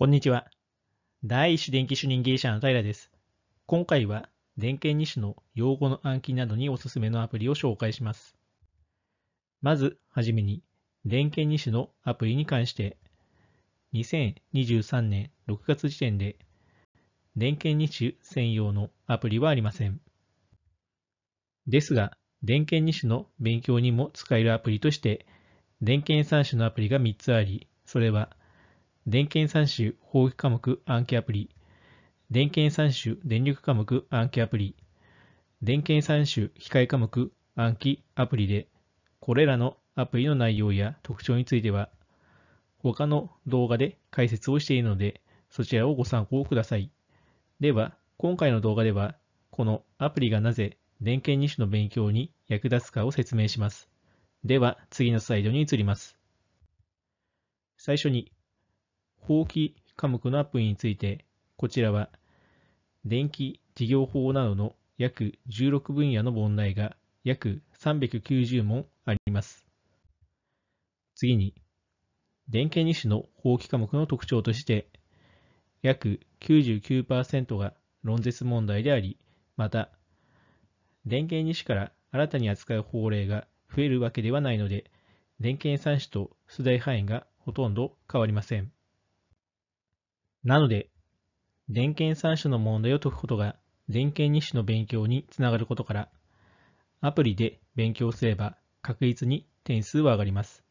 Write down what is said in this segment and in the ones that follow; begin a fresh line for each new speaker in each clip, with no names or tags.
こんにちは。第一種電気主任芸者の平です。今回は、電研2種の用語の暗記などにおすすめのアプリを紹介します。まず、はじめに、電研2種のアプリに関して、2023年6月時点で、電研2種専用のアプリはありません。ですが、電研2種の勉強にも使えるアプリとして、電研3種のアプリが3つあり、それは、電源算集法規科目暗記アプリ、電源算集電力科目暗記アプリ、電源算集機械科目暗記アプリで、これらのアプリの内容や特徴については、他の動画で解説をしているので、そちらをご参考ください。では、今回の動画では、このアプリがなぜ電源2種の勉強に役立つかを説明します。では、次のスライドに移ります。最初に、後期科目のアップについて、こちらは、電気事業法などの約16分野の問題が約390問あります。次に、電気日種の法規科目の特徴として、約99%が論説問題であり、また、電源2種から新たに扱う法令が増えるわけではないので、電源算種と出題範囲がほとんど変わりません。なので、電検3種の問題を解くことが、電検2種の勉強につながることから、アプリで勉強すれば確実に点数は上がります。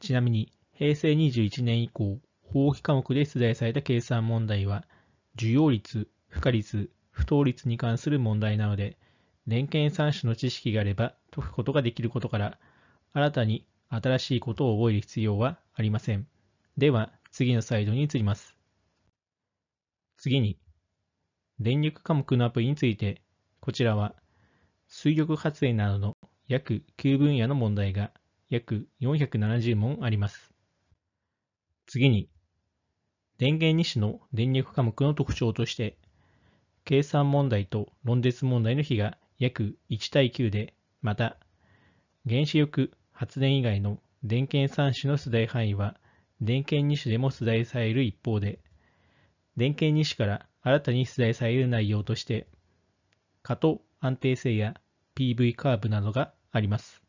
ちなみに、平成21年以降、法規科目で出題された計算問題は、需要率、負荷率、不当率に関する問題なので、電検3種の知識があれば解くことができることから、新たに新しいことを覚える必要はありません。では、次のサイドに移ります。次に、電力科目のアプリについて、こちらは、水力発電などの約9分野の問題が約470問あります。次に、電源2種の電力科目の特徴として、計算問題と論説問題の比が約1対9で、また、原子力発電以外の電源3種の出題範囲は、電源2種でも出題される一方で、電携日種から新たに出題される内容として、加藤安定性や PV カーブなどがあります。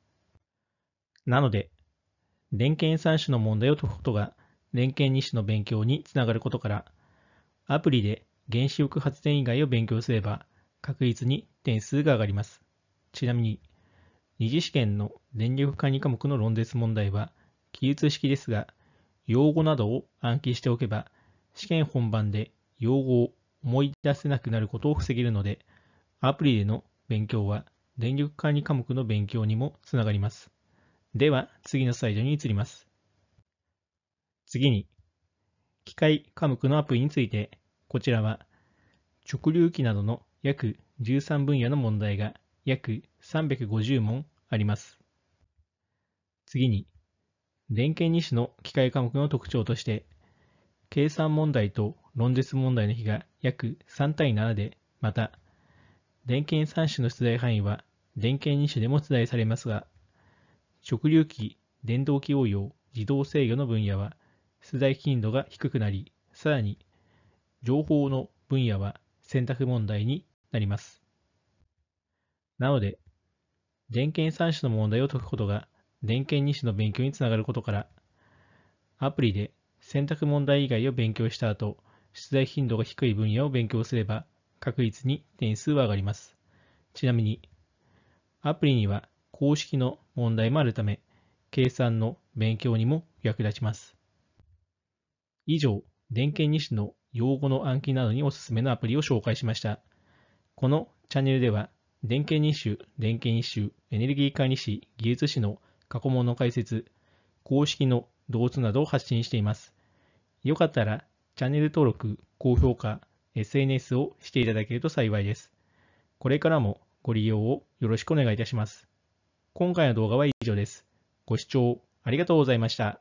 なので、電携3種の問題を解くことが、電携2種の勉強につながることから、アプリで原子力発電以外を勉強すれば、確実に点数が上がります。ちなみに、二次試験の電力管理科目の論説問題は、記述式ですが、用語などを暗記しておけば、試験本番で用語を思い出せなくなることを防げるので、アプリでの勉強は電力管理科目の勉強にもつながります。では、次のスライドに移ります。次に、機械科目のアプリについて、こちらは直流機などの約13分野の問題が約350問あります。次に、電研2種の機械科目の特徴として、計算問題と論述問題の比が約3対7で、また、電検3種の出題範囲は、電検2種でも出題されますが、直流機、電動機応用、自動制御の分野は、出題頻度が低くなり、さらに、情報の分野は選択問題になります。なので、電検3種の問題を解くことが、電検2種の勉強につながることから、アプリで選択問題以外を勉強した後、出題頻度が低い分野を勉強すれば、確率に点数は上がります。ちなみに、アプリには公式の問題もあるため、計算の勉強にも役立ちます。以上、電研種の用語の暗記などにおすすめのアプリを紹介しました。このチャンネルでは、電研日誌、電研日誌、エネルギー管理士、技術士の過去問の解説、公式の動物などを発信しています。よかったらチャンネル登録、高評価、SNS をしていただけると幸いです。これからもご利用をよろしくお願いいたします。今回の動画は以上です。ご視聴ありがとうございました。